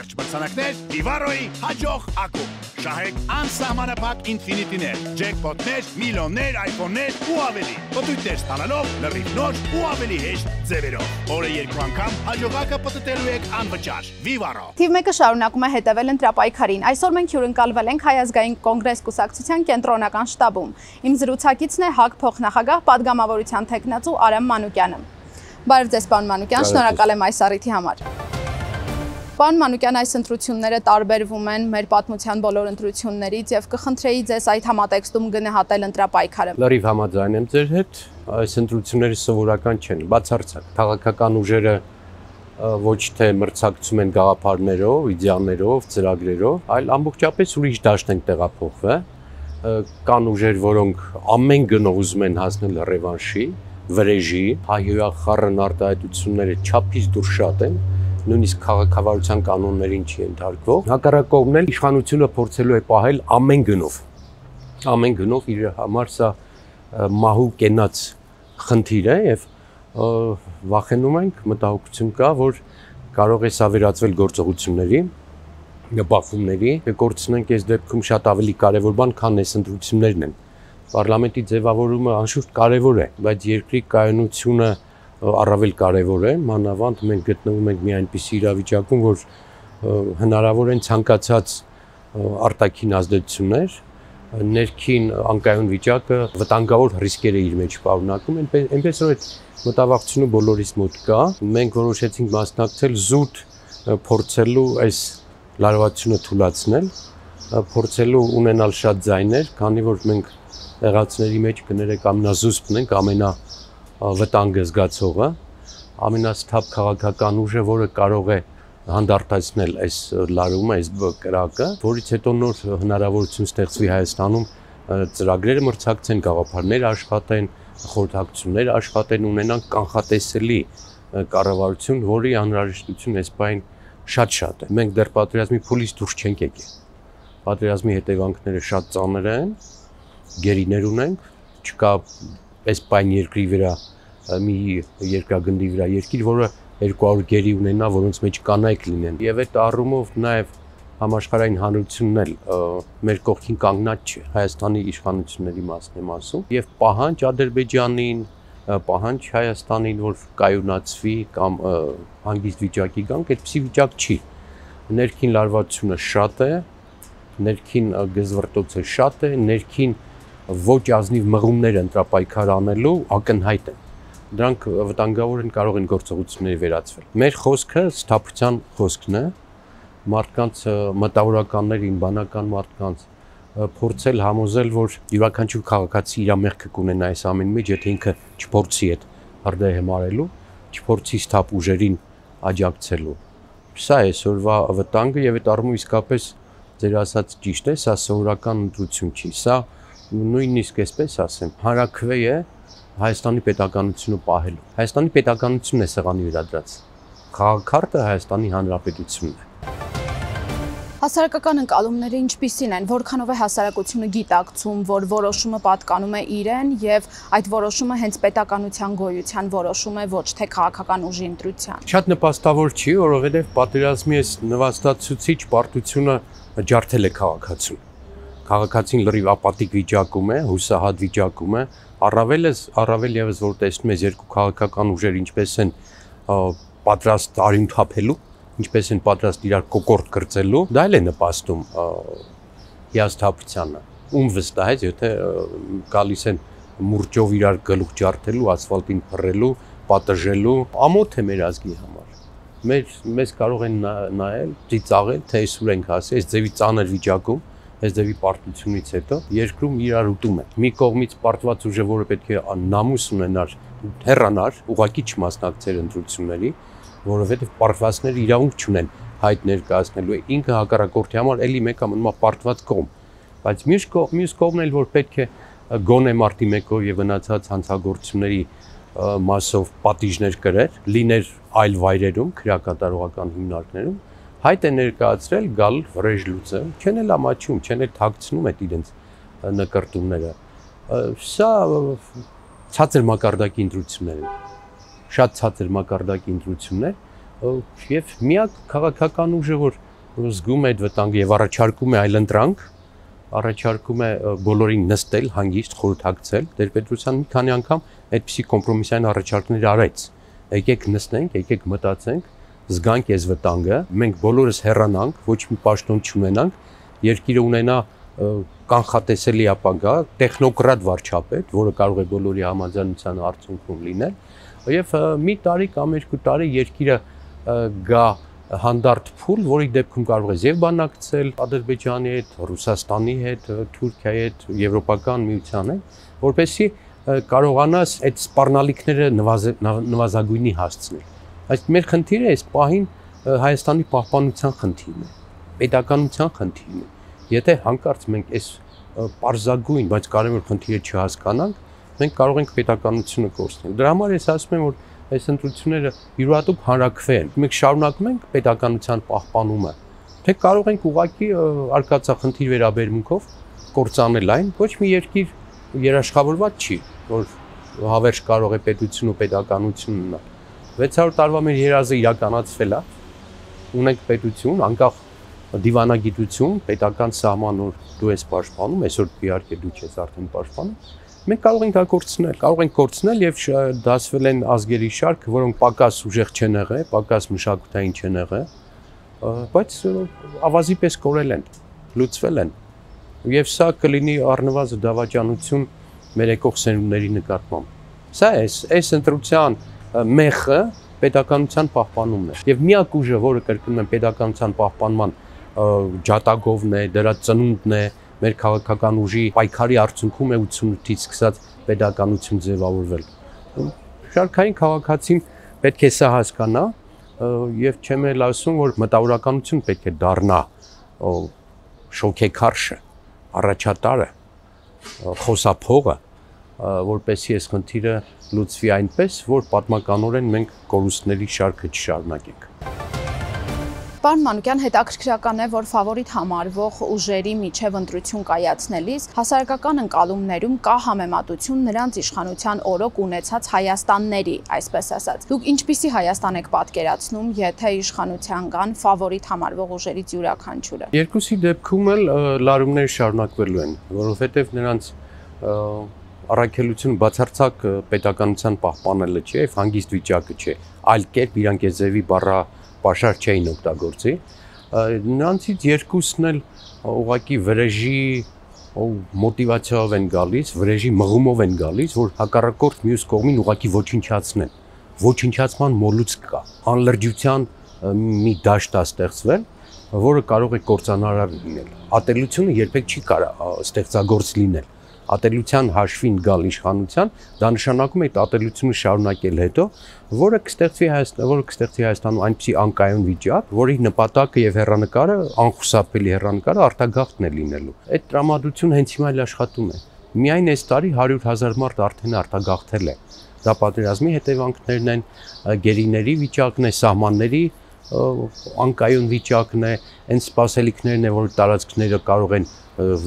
վերջ մրցանակներ Vivaro-ի հաջող ակում։ Շահեք անսահմանափակ ինֆինիտիներ, ջեքպոտներ, միլիոններ, iPhone-ներ ու ավելի։ Պտույտներ ստանալով լրիվ նոր ու ավելի հեշտ ձևերով։ Օրը երկու անգամ հաջողակը պատտելու եք անվճար։ Vivaro։ Թիվ 1-ը շարունակում է հետևել ընտրապայքարին։ Այսօր մենք հյուրընկալվել ենք Հայազգային կոնգրես կուսակցության կենտրոնական շտաբում։ Իմ զրուցակիցն է ՀԱԿ փոխնախագահ падգամավորության տեխնացու Արամ Մանուկյանը։ Բարև ձեզ, պարոն Մանուկյան, շնորհակալ եմ այս առիթի համար։ Պարոն Մանուկյան, այս ընտրությունները տարբերվում են մեր պատմության բոլոր ընտրություններից եւ կխնդրեի ձեզ այդ համատեքստում գնահատել ընտրապայքարը։ Լրիվ համաձայն եմ ձեր հետ, այս ընտրությունները սովորական չեն, բացարձակ։ Քաղաքական ուժերը ոչ թե մրցակցում են գաղափարներով, իդեաներով, ծրագրերով, այլ ամբողջապես ուրիշ դաշտ են տեղափոխվել։ Կան ուժեր, որոնք ամեն գնով ուզում են հասնել ռևանշի, վրեժի, հայ հյուրախառն արտահայտությունները չափից դուրս շատ են, նույնիսկ քաղաքավարության կանոններին չի ենթարկվող։ Հակառակ կողմն էլ իշխանությունը փորձելու է պահել ամեն գնով։ Ամեն գնով իր համար սա մահու կենաց խնդիր է եւ վախենում ենք, մտահոգություն կա, որ կարող է սա վերածվել գործողությունների նպախումների կկործնենք այս դեպքում շատ ավելի կարևոր բան, քան այս ընտրություններն են։ Պարլամենտի ձևավորումը անշուշտ կարևոր է, բայց երկրի կայունությունը առավել կարևոր է, մանավանդ մենք գտնվում ենք մի այնպիսի իրավիճակում, որ հնարավոր են ցանկացած արտաքին ազդեցություններ, ներքին անկայուն վիճակը վտանգավոր ռիսկեր է իր մեջ պարունակում, այնպես որ այդ մտավախությունը բոլորիս մոտ կա։ Մենք որոշեցինք մասնակցել զուտ փորձելու այս լարվածությունը թույլացնել, փորձելու ունենալ շատ ձայներ, քանի որ մենք եղածների մեջ կներեք ամենազուսպն ենք, ամենա վտանգը զգացողը, ամենասթափ քաղաքական ուժը, որը կարող է հանդարտացնել այս լարումը, այս կրակը, որից հետո նոր հնարավորություն ստեղծվի Հայաստանում ծրագրերը մրցակցեն, գաղափարներ աշխատեն, խորհրդակցություններ աշխատեն, ունենան կանխատեսելի կառավարություն, որի անհրաժեշտություն այս բան շատ-շատ է։ Մենք դեռ պատերազմի փուլից դուրս չենք եկել։ Պատերազմի հետևանքները շատ ծանր են, գերիներ ունենք, չկա այս պայն երկրի վրա մի երկրագնդի վրա երկիր, որը 200 գերի ունենա, որոնց մեջ կանայք լինեն։ Եվ այդ առումով նաև համաշխարհային հանրությունն էլ մեր կողքին կանգնած չէ Հայաստանի իշխանությունների մասն եմ ասում եւ պահանջ Ադրբեջանին պահանջ Հայաստանին որ կայունացվի կամ հանգիստ վիճակի գանք այդպիսի վիճակ չի ներքին լարվածությունը շատ է ներքին գզվռտոցը շատ է ներքին ոչ ազնիվ մղումներ ընտրապայքար անելու ակնհայտ են դրանք վտանգավոր են կարող են գործողությունների վերածվել։ Մեր խոսքը սթափության խոսքն է մարդկանց մտավորականներին, բանական մարդկանց փորձել համոզել, որ յուրաքանչյուր քաղաքացի իր մեղքը կունենա այս ամեն մեջ, եթե ինքը չփորձի այդ հրդեհ համարելու, չփորձի սթափ ուժերին աջակցելու։ Սա է այսօրվա վտանգը եւ այդ առումով իսկապես ձեր ասած ճիշտ է, սա սովորական ընտրություն չի, սա նույնիսկ այսպես ասեմ, հանրակրվեյ է Հայաստանի պետականությունը պահելու։ Հայաստանի պետականությունն է սեղանի վրա դրած։ Խաղակարտը Հայաստանի Հանրապետությունն է։ Հասարակական ընկալումները ինչպիսին են, որքանով է հասարակությունը գիտակցում, որ որոշումը պատկանում է իրեն եւ այդ որոշումը հենց պետականության գոյության որոշում է ոչ թե քաղաքական ուժի ընտրության։ Շատ նպաստավոր չի, որովհետեւ պատերազմի այս նվաստացուցիչ պարտությունը ջարդել է քաղաքացուն քաղաքացին լրիվ ապատիկ վիճակում է, հուսահատ վիճակում է, առավել ես առավել եւս որ տեսնում ես երկու քաղաքական ուժեր ինչպես են պատրաստ արյուն թափելու, ինչպես են պատրաստ իրար կոկորտ կրծելու, դա էլ է նպաստում հիասթափությանը։ Ում վստահեց, եթե գալիս են մուրճով իրար գլուխ ջարդելու, ասֆալտին փռելու, պատժելու, ամոթ է մեր ազգի համար։ Մեր մեզ կարող են նայել, ծիծաղել, թե այսուր ենք հասել, այս ձևի ծանր վիճակում, այս դեպի պարտությունից հետո երկրում իրար ուտում են։ Մի կողմից պարտված ուժը, որը պետք է նամուս ունենար, հեռանար, ուղակի չմասնակցեր ընտրությունների, որովհետև պարտվածները իրավունք չունեն հայտ ներկայացնելու։ Ինքը հակառակորդի համար էլի մեկ ամնումա պարտված կողմ։ Բայց մյուս կողմ, մյուս կողմն էլ որ պետք է գոնե մարտի 1-ով եւ մնացած հանցագործությունների մասով պատիժներ կրեր, լիներ այլ վայրերում, քրակատարողական հիմնարկներում, հայտ է ներկայացրել գալ վրեժ լուծը, չեն էլ ամաչում, չեն էլ թագցնում այդ իրենց նկարտումները։ Սա ցածր մակարդակի ընտրություններ են։ Շատ ցածր մակարդակի ընտրություններ եւ միակ քաղաքական ուժը, որ զգում է այդ վտանգը եւ առաջարկում է այլընտրանք, առաջարկում է բոլորին նստել, հանգիստ խորհրդակցել։ Տեր-Պետրոսյան մի քանի անգամ այդպիսի կոմպրոմիսային առաջարկներ արեց։ Եկեք նստենք, եկեք մտածենք, զգանք այս վտանգը, մենք բոլորս հեռանանք, ոչ մի պաշտոն չունենանք, երկիրը ունենա կանխատեսելի ապագա, տեխնոկրատ վարչապետ, որը կարող է բոլորի համաձայնության արդյունքում լինել, եւ մի տարի կամ երկու տարի երկիրը գա հանդարտ փուլ, որի դեպքում կարող ես եւ բանակցել Ադրբեջանի հետ, Ռուսաստանի հետ, Թուրքիայի հետ, Եվրոպական միության հետ, որովհետեւ կարողանաս այդ սպառնալիքները նվազագույնի հասցնել։ Այս մեր խնդիրը այս պահին Հայաստանի պահպանության խնդիրն է, pedagogical խնդիրն է։ Եթե հանկարծ մենք այս պարզագույն, բայց կարևոր խնդիրը չհասկանանք, մենք կարող ենք pedagogical-ությունը կորցնել։ Դրա համար ես ասում եմ, որ այս ընտրությունները յուրատուփ հանրակրվեն։ Մենք շարունակում ենք pedagogical պահպանումը, թե կարող ենք ուղղակի արկածախնդիր վերաբերմունքով կործանել այն, ոչ մի երկիր երաշխավորված չի, որ հավերժ կարող է պետությունը, pedagogical-ությունը 600 տարվա մեր երազը իրականացվել է։ Ունենք պետություն, անկախ դիվանագիտություն, պետական սահման որ դու ես պաշտպանում, այսօր իհարկե դու ես արդեն պաշտպանում, մենք կարող ենք հակորցնել, կարող ենք կորցնել եւ դասվել են ազգերի շարք, որոնք պակաս ուժեղ չեն եղել, պակաս մշակութային չեն եղել, բայց ավազի պես կորել են, լուծվել են։ Եվ սա կլինի առնվազն դավաճանություն մեր եկող սերունդների նկատմամբ։ Սա է, այս ընտրության մեխը pedakanutyan պահպանումն է։ Եվ միակ ուժը, որը կրկնում եմ pedakanutyan պահպանման ջատագովն է, դրա ծնունդն է, մեր քաղաքական ուժի պայքարի արդյունքում է 88-ից սկսած pedakanutyan ձևավորվել։ Շարքային քաղաքացին պետք է սա հասկանա եւ չեմ էլ ասում, որ մտավորականություն պետք է դառնա շոկեքարշը, առաջատարը, խոսափողը, որպեսի այս խնդիրը լուծվի այնպես, որ պատմականորեն մենք կորուստների շարքը չշարունակենք։ Պարոն Մանուկյան, հետաքրքրական է, որ ֆավորիտ համարվող ուժերի միջև ընտրություն կայացնելիս հասարակական ընկալումներում կա համեմատություն նրանց իշխանության օրոք ունեցած Հայաստանների, այսպես ասած։ Դուք ինչպիսի Հայաստան եք պատկերացնում, եթե իշխանության կան ֆավորիտ համարվող ուժերից յուրաքանչյուրը։ Երկուսի դեպքում էլ լարումներ շարունակվելու են, որովհետև նրանց առաքելությունը բացարձակ պետականության պահպանելը չի, այլ հանգիստ վիճակը չէ, այլ կերպ իրանք այս ձևի բառը պաշար չէին օգտագործի։ Նրանցից երկուսն էլ ուղակի վրեժի մոտիվացիայով են գալիս, վրեժի մղումով են գալիս, որ հակառակորդ մյուս կողմին ուղակի ոչնչացնեն։ Ոչնչացման մոլուցք կա, անլրջության մի դաշտ է ստեղծվել, որը կարող է կործանարար լինել։ Ատելությունը երբեք չի կարող ստեղծագործ լինել ատելության հաշվին գալ իշխանության, դա նշանակում է այդ ատելությունը շարունակել հետո, որը կստեղծվի Հայաստան, որը կստեղծի Հայաստանում այնպիսի անկայուն վիճակ, որի նպատակը եւ հերանեկարը անխուսափելի հերանեկարը արտագաղթն է լինելու։ Այդ տրամադրությունը հենց հիմա էլ աշխատում է։ Միայն այս տարի 100.000 մարդ արդեն արտագաղթել է դա պատերազմի հետևանքներն են, գերիների վիճակն է, սահմանների անկայուն վիճակն է, այն սպասելիքներն է, որ տարածքները կարող են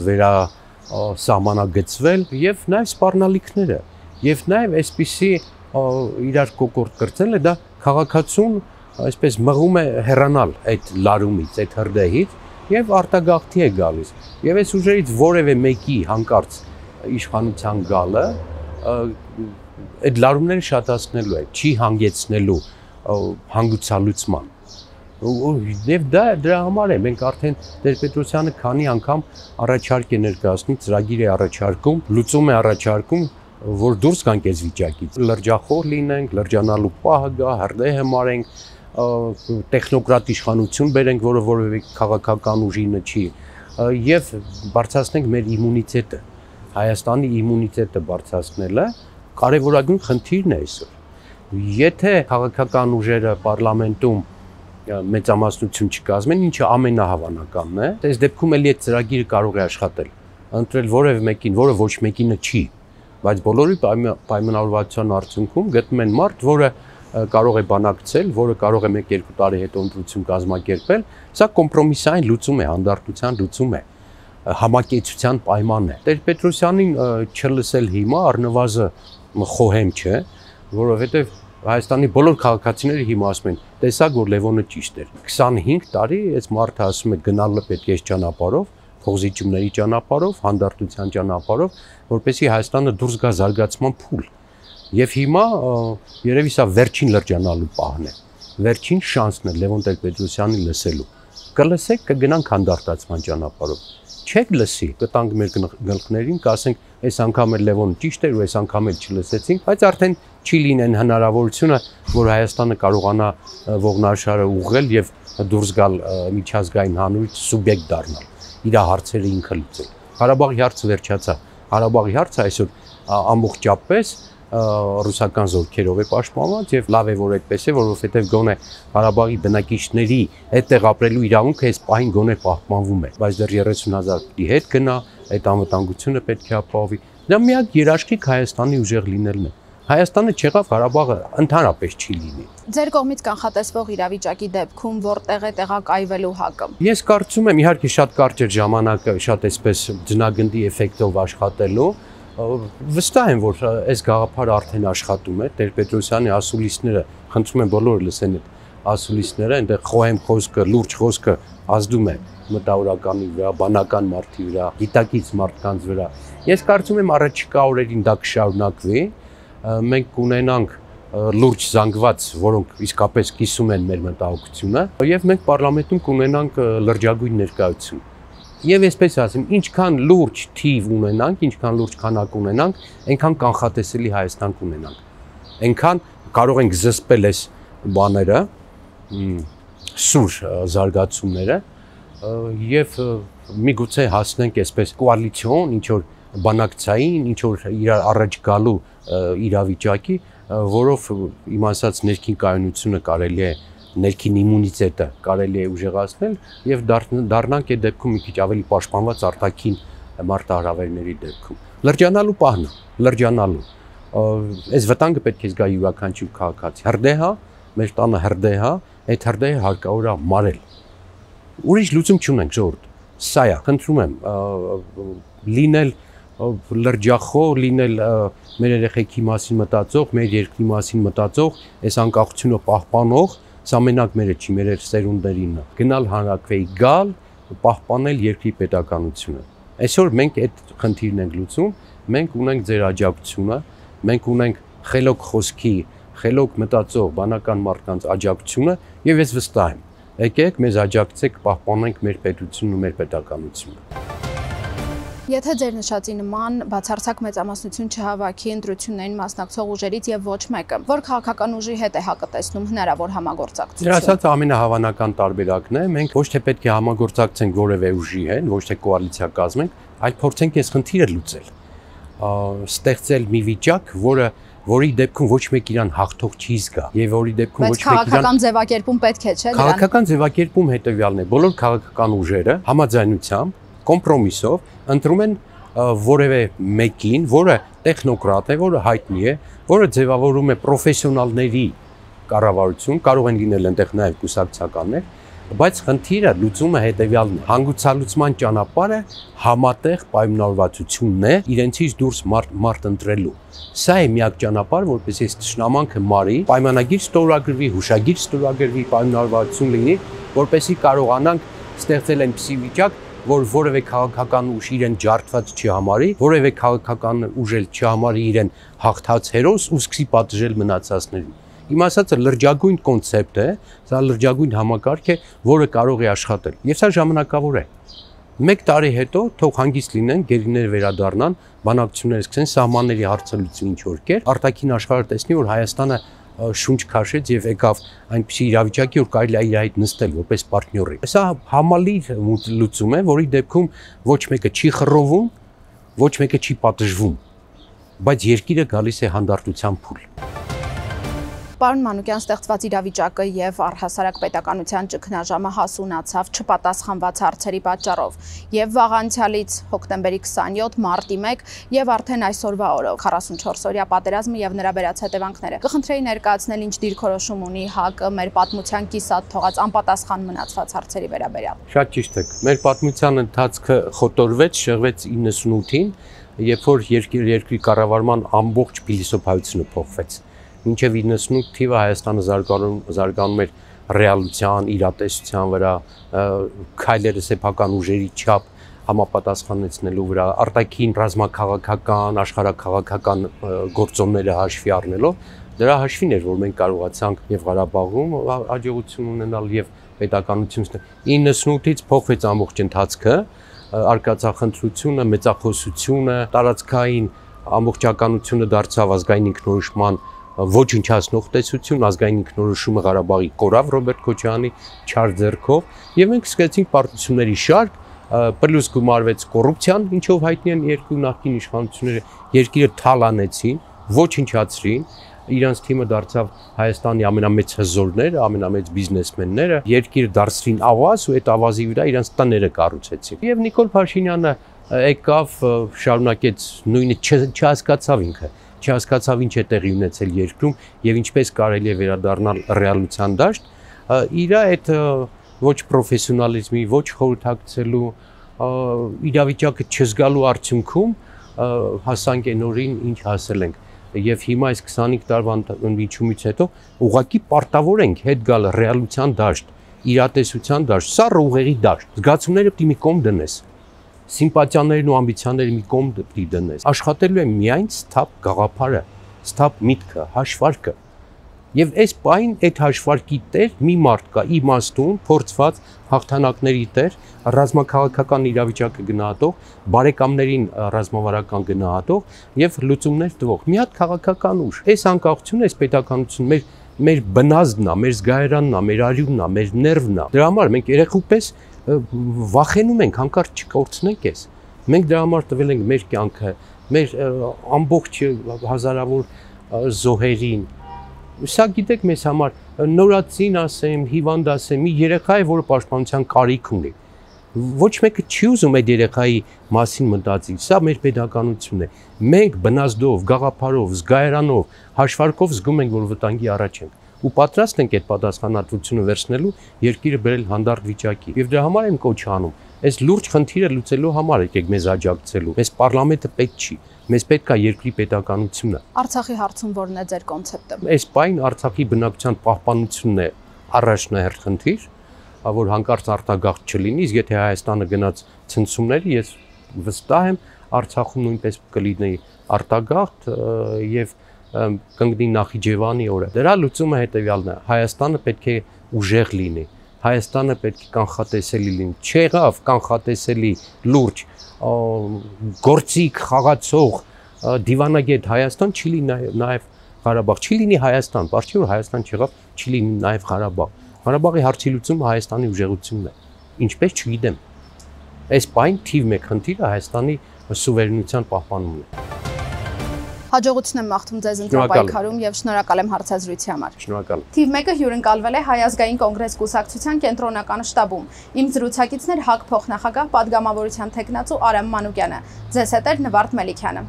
վերա սահմանագծվել եւ նաեւ սպառնալիքները եւ նաեւ այսպիսի իրար կոկորտ կրծելը դա քաղաքացուն այսպես մղում է հեռանալ այդ լարումից, այդ հրդեհից եւ արտագաղթի է գալիս։ Եվ այս ուժերից որևէ մեկի հանկարծ իշխանության գալը այդ լարումները շատացնելու է, չի հանգեցնելու հանգուցալուծման։ Եվ դա դրա համար է մենք արդեն Տեր-Պետրոսյանը քանի անգամ առաջարկ է ներկայացնում, ծրագիր է առաջարկում, լուծում է առաջարկում, որ դուրս գանք այս վիճակից։ Լրջախոր լինենք, լրջանալու պահը գա, հրդեհը մարենք, տեխնոկրատ իշխանություն բերենք, որը որևէ քաղաքական ուժինը չի, եւ բարձրացնենք մեր իմունիտետը։ Հայաստանի իմունիտետը բարձրացնելը կարևորագույն խնդիրն է այսօր։ Եթե քաղաքական ուժերը parlamentum մեծամասնություն չկազմեն, ինչը ամենահավանականն է։ Այս դեպքում էլ այդ ծրագիրը կարող է աշխատել։ Ընտրել որևէ մեկին, որը ոչ մեկինը չի, բայց բոլորի պայմանավորվածության արդյունքում գտնում են մարդ, որը կարող է բանակցել, որը կարող է 1-2 տարի հետո ընտրություն կազմակերպել, սա կոմպրոմիսային լուծում է, հանդարտության լուծում է համակեցության պայմանն է։ Տեր Պետրոսյանին չլսել հիմա առնվազն խոհեմ չէ, որովհետև Հայաստանի բոլոր քաղաքացիները հիմա ասում են, տեսա որ Լևոնը ճիշտ էր։ 25 տարի այս մարդը ասում է գնալը պետք է ճանապարով, փողզիջումների ճանապարով, հանդարտության ճանապարով, որպեսզի Հայաստանը դուրս գա զարգացման փուլ։ Եվ հիմա երևի սա վերջին լրջանալու պահն է։ Վերջին շանսն է Լևոն Տեր-Պետրոսյանի լսելու։ Կլսեք, կգնանք հանդարտացման ճանապարով չեք լսի, կտանք մեր գլխներին, կասենք, այս անգամ էլ Լևոն ճիշտ էր ու այս անգամ էլ չլսեցինք, բայց արդեն չի լինեն հնարավորությունը, որ Հայաստանը կարողանա ողնաշարը ուղղել եւ դուրս գալ միջազգային հանրույթ սուբյեկտ դառնալ։ Իր հարցերը ինքը լուծել։ Ղարաբաղի հարցը վերջացա։ Ղարաբաղի հարցը այսօր ամբողջապես ռուսական զորքերով է պաշտպանված եւ լավ է որ այդպես է որովհետեւ գոնե Ղարաբաղի բնակիչների այդտեղ ապրելու իրավունքը այս պահին գոնե պահպանվում է բայց դեռ 30000 դի հետ գնա այդ անվտանգությունը պետք է ապահովի դա միակ երաշխիք Հայաստանի ուժեղ լինելն է Հայաստանը չեղավ Ղարաբաղը ընդհանրապես չի լինի։ Ձեր կողմից կանխատեսվող իրավիճակի դեպքում որտեղ է տեղակայվելու հակը։ Ես կարծում եմ իհարկե շատ կարճ էր ժամանակը, շատ էսպես ձնագնդի էֆեկտով աշխատելու, վստահ եմ որ այս գաղափարը արդեն աշխատում է Տեր-Պետրոսյանի ասուլիսները խնդրում են բոլորը լսեն այդ ասուլիսները այնտեղ խոհեմ խոսքը լուրջ խոսքը ազդում է մտավորականի վրա, բանական մարդի վրա, գիտակից մարդկանց վրա։ Ես կարծում եմ առաջիկա օրերին դա կշարունակվի, մենք կունենանք լուրջ զանգված, որոնք իսկապես կիսում են մեր մտահոգությունը, եւ մենք parlamentum կունենանք լրջագույն ներկայություն։ Եվ այսպես ասեմ, ինչքան լուրջ թիվ ունենանք, ինչքան լուրջ քանակ ունենանք, այնքան կանխատեսելի Հայաստան կունենանք։ Այնքան կարող ենք զսպել այս բաները, սուր զարգացումները եւ միգուցե հասնենք այսպես կոալիցիոն, ինչ որ բանակցային, ինչ որ իրար առաջ գալու իրավիճակի, որով իմ ասած ներքին կայունությունը կարելի է ներքին իմունիտետը կարելի է ուժեղացնել եւ դառնանք այդ դեպքում մի քիչ ավելի պաշտպանված արտաքին մարտահրավերների դեպքում։ Լրջանալու պահն, լրջանալու։ Այս վտանգը պետք է զգա յուրաքանչյուր քաղաքացի։ Հրդեհա, մեր տանը հրդեհա, այդ հրդեհը հարկավոր է մարել։ Ուրիշ լուծում չունենք, ժողովուրդ։ Սա է, խնդրում եմ լինել լրջախոհ լինել մեր երեխեքի մասին մտածող, մեր երկրի մասին մտածող, այս անկախությունը պահպանող, սա մենակ մերը չի, մեր սերունդերին գնալ հանրակրեի գալ, պահպանել երկրի պետականությունը։ Այսօր մենք այդ խնդիրն ենք լուծում, մենք ունենք ձեր աջակցությունը, մենք ունենք խելոք խոսքի, խելոք մտածող բանական մարդկանց աջակցությունը եւ ես վստահ եմ։ Եկեք մեզ աջակցեք պահպանենք մեր պետությունն ու մեր պետականությունը։ Եթե ձեր նշածի նման բացարձակ մեծամասնություն չհավաքի ընտրություններին մասնակցող ուժերից եւ ոչ մեկը, որ քաղաքական ուժի հետ է հակը տեսնում հնարավոր համագործակցություն։ Դրա ասած ամենահավանական տարբերակն է, մենք ոչ թե պետք է համագործակցենք որևէ ուժի հետ, ոչ թե կոալիցիա կազմենք, այլ փորձենք այս խնդիրը լուծել։ Ստեղծել մի վիճակ, որը որի դեպքում ոչ մեկ իրան հաղթող չի զգա եւ որի դեպքում ոչ մեկ իրան քաղաքական ձևակերպում պետք է, չէ՞, նրան։ Քաղաքական ձևակերպում հետեւյալն է. բոլոր քաղաքական ուժերը համաձայնությամբ, կոմպրոմիսով ընտրում են որևէ մեկին, որը տեխնոկրատ է, որը հայտնի է, որը ձևավորում է պրոֆեսիոնալների կառավարություն, կարող են լինել այնտեղ նաև կուսակցականներ, բայց խնդիրը լուծումը հետեւյալն է հանգուցալուծման ճանապարհը համատեղ պայմանավորվածությունն է իրենցից դուրս մարդ մարդ ընտրելու սա է միակ ճանապարհը որպես այս ճշնամանքը մարի պայմանագիր ստորագրվի հուշագիր ստորագրվի պայմանավորվածություն լինի որպեսի կարողանանք ստեղծել այնպիսի վիճակ որ որևէ քաղաքական ուժ իրեն ջարդված չի համարի, որևէ քաղաքական ուժել չի համարի իրեն հաղթած հերոս ու սկսի պատժել մնացածներին։ Իմ ասածը լրջագույն կոնցեպտ է, սա լրջագույն համակարգ է, որը կարող է աշխատել։ Եվ սա ժամանակավոր է։ Մեկ տարի հետո թող հանգիստ լինեն, գերիները վերադառնան, բանակցությունները սկսեն, սահմանների հարցը լուծի ինչ որ կեր, արտաքին աշխարհը տեսնի, որ Հայաստանը շունչ քաշեց եւ եկավ այնպիսի իրավիճակի, որ կարելի է իր այդ նստել որպես պարտնյորի։ Սա համալիր լուծում է, որի դեպքում ոչ մեկը չի խռովում, ոչ մեկը չի պատժվում, բայց երկիրը գալիս է հանդարտության փուլ պարոն Մանուկյան ստեղծված իրավիճակը եւ առհասարակ պետականության ճգնաժամը հասունացավ չպատասխանված հարցերի պատճառով եւ վաղանցյալից հոկտեմբերի 27 մարտի 1 եւ արդեն այսօրվա օրով 44 օրյա պատերազմը եւ նրա վերած հետևանքները կխնդրեի ներկայացնել ինչ դիրքորոշում ունի ՀԱԿ-ը մեր պատմության կիսատ թողած անպատասխան մնացված հարցերի վերաբերյալ շատ ճիշտ է մեր պատմության ընթացքը խոտորվեց շեղվեց 98-ին երբ որ երկրի կառավարման ամբողջ փիլիսոփայությունը փոխվեց մինչև 98 թիվը Հայաստանը զարգանում զարգանում էր ռեալության, իրատեսության վրա, քայլերը սեփական ուժերի չափ համապատասխանեցնելու վրա, արտաքին ռազմաքաղաքական, աշխարհակաղաքական գործոնները հաշվի առնելով, դրա հաշվին էր, որ մենք կարողացանք եւ Ղարաբաղում աջակցություն ունենալ եւ պետականություն ստեղծել։ 98-ից փոխվեց ամբողջ ընթացքը, արկածախնդրությունը, մեծախոսությունը, տարածքային ամբողջականությունը դարձավ ազգային ինքնորոշման ոչնչացնող տեսություն, ազգային ինքնորոշումը Ղարաբաղի կորավ Ռոբերտ Քոչյանի չար ձեռքով եւ մենք սկսեցինք պարտությունների շարք պլյուս գումարվեց կոռուպցիան, ինչով հայտնի են երկու նախկին իշխանությունները երկիրը թալանեցին, ոչնչացրին, իրանց թիմը դարձավ Հայաստանի ամենամեծ հզորները, ամենամեծ բիզնեսմենները, երկիրը դարձրին ավազ ու այդ ավազի վրա իրանց տները կառուցեցին։ Եվ Նիկոլ Փաշինյանը եկավ, շարունակեց նույնը չհասկացավ ինքը, չհասկացավ ինչ է տեղի ունեցել երկրում եւ ինչպես կարելի է վերադառնալ ռեալության դաշտ, իր այդ ոչ պրոֆեսիոնալիզմի, ոչ խորհրդակցելու իրավիճակը չզգալու արդյունքում հասանք այն օրին, ինչ հասել ենք եւ հիմա այս 25 տարվա ընդմիջումից հետո ուղակի պարտավոր ենք հետ գալ ռեալության դաշտ, իրատեսության դաշտ, սառը ուղեղի դաշտ, զգացումները պիտի մի կողմ դնես սիմպաթիաներն ու ամբիցիաները մի կողմ դպրի դնես։ Աշխատելու է միայն ստապ գաղափարը, ստապ միտքը, հաշվարկը։ Եվ այս պայն այդ հաշվարկի տեր մի մարդ կա իմաստուն, փորձված հաղթանակների տեր, ռազմաքաղաքական իրավիճակը գնահատող, բարեկամներին ռազմավարական գնահատող եւ լուծումներ տվող։ Մի հատ քաղաքական ուժ։ Այս անկախությունը, այս պետականությունը մեր մեր բնազդն է, մեր զգայարանն է, մեր արյունն է, մեր ներվն է։ Դրա համար մենք երեխուպես վախենում ենք, հանկարծ չկորցնենք ես։ Մենք դրա համար տվել ենք մեր կյանքը, մեր ամբողջ հազարավոր զոհերին։ Սա գիտեք մեզ համար նորածին ասեմ, հիվանդ ասեմ, մի երեխա է, որը պաշտպանության կարիք ունի ոչ մեկը չի ուզում այդ երեխայի մասին մտածի։ Սա մեր pedagogical-ն է։ Մենք բնազդով, գաղափարով, զգայարանով, հաշվարկով զգում ենք, որ վտանգի առաջ ենք ու պատրաստ ենք այդ պատասխանատվությունը վերցնելու երկիրը բերել հանդարտ վիճակի։ Եվ դրա համար եմ կոչ անում, այս լուրջ խնդիրը լուծելու համար եկեք մեզ աջակցելու։ Մեզ parlamentը պետք չի, մեզ պետք է երկրի պետականությունը։ Արցախի հարցում որն է ձեր կոնցեպտը։ Այս պայն Արցախի բնակչության պահպանությունն է առաջնահերթ խնդիր, որ հանկարծ արտագաղթ չլինի, իսկ եթե Հայաստանը գնաց ցնցումների, ես վստահ եմ Արցախում նույնպես կլինի արտագաղթ եւ և կընկնի Նախիջևանի օրը։ Դրա լուծումը հետեւյալն է. Հայաստանը պետք է ուժեղ լինի։ Հայաստանը պետք է կանխատեսելի լինի։ Չեղավ կանխատեսելի լուրջ գործիկ խաղացող դիվանագետ Հայաստան չի լինի նաև Ղարաբաղ չի լինի Հայաստան, բարձր որ Հայաստան չեղավ, չի լինի նաև Ղարաբաղ։ Ղարաբաղի հարցի լուծումը Հայաստանի ուժեղությունն է։ Ինչպես չգիտեմ։ Այս պայն թիվ 1 խնդիրը Հայաստանի սուվերենության պահպանումն է։ Հաջողություն եմ մաղթում ձեզ ընտրապայքարում եւ շնորհակալ եմ հարցազրույցի համար։ Շնորհակալ։ Թիվ 1-ը հյուրընկալվել է Հայազգային կոնգրես կուսակցության կենտրոնական շտաբում։ Իմ զրուցակիցներ Հակ փոխնախագահ падգամավորության տեխնացու Արամ Մանուկյանը։ Ձեզ հետ է Նվարդ Մելիքյանը։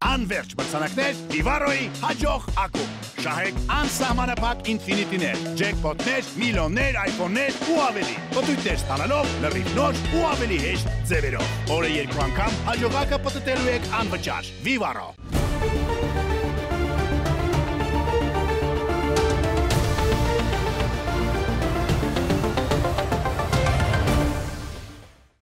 Անվերջ մրցանակներ Vivaro-ի հաջող ակում։ Շահեք անսահմանափակ ինֆինիտիներ, ջեքպոտներ, միլիոններ, iPhone-ներ ու ավելի։ Պտույտներ ստանալով լրիվ նոր ու ավելի հեշտ ձևերով։ Օրը երկու անգամ հաջողակը պտտելու եք անվճար։ Vivaro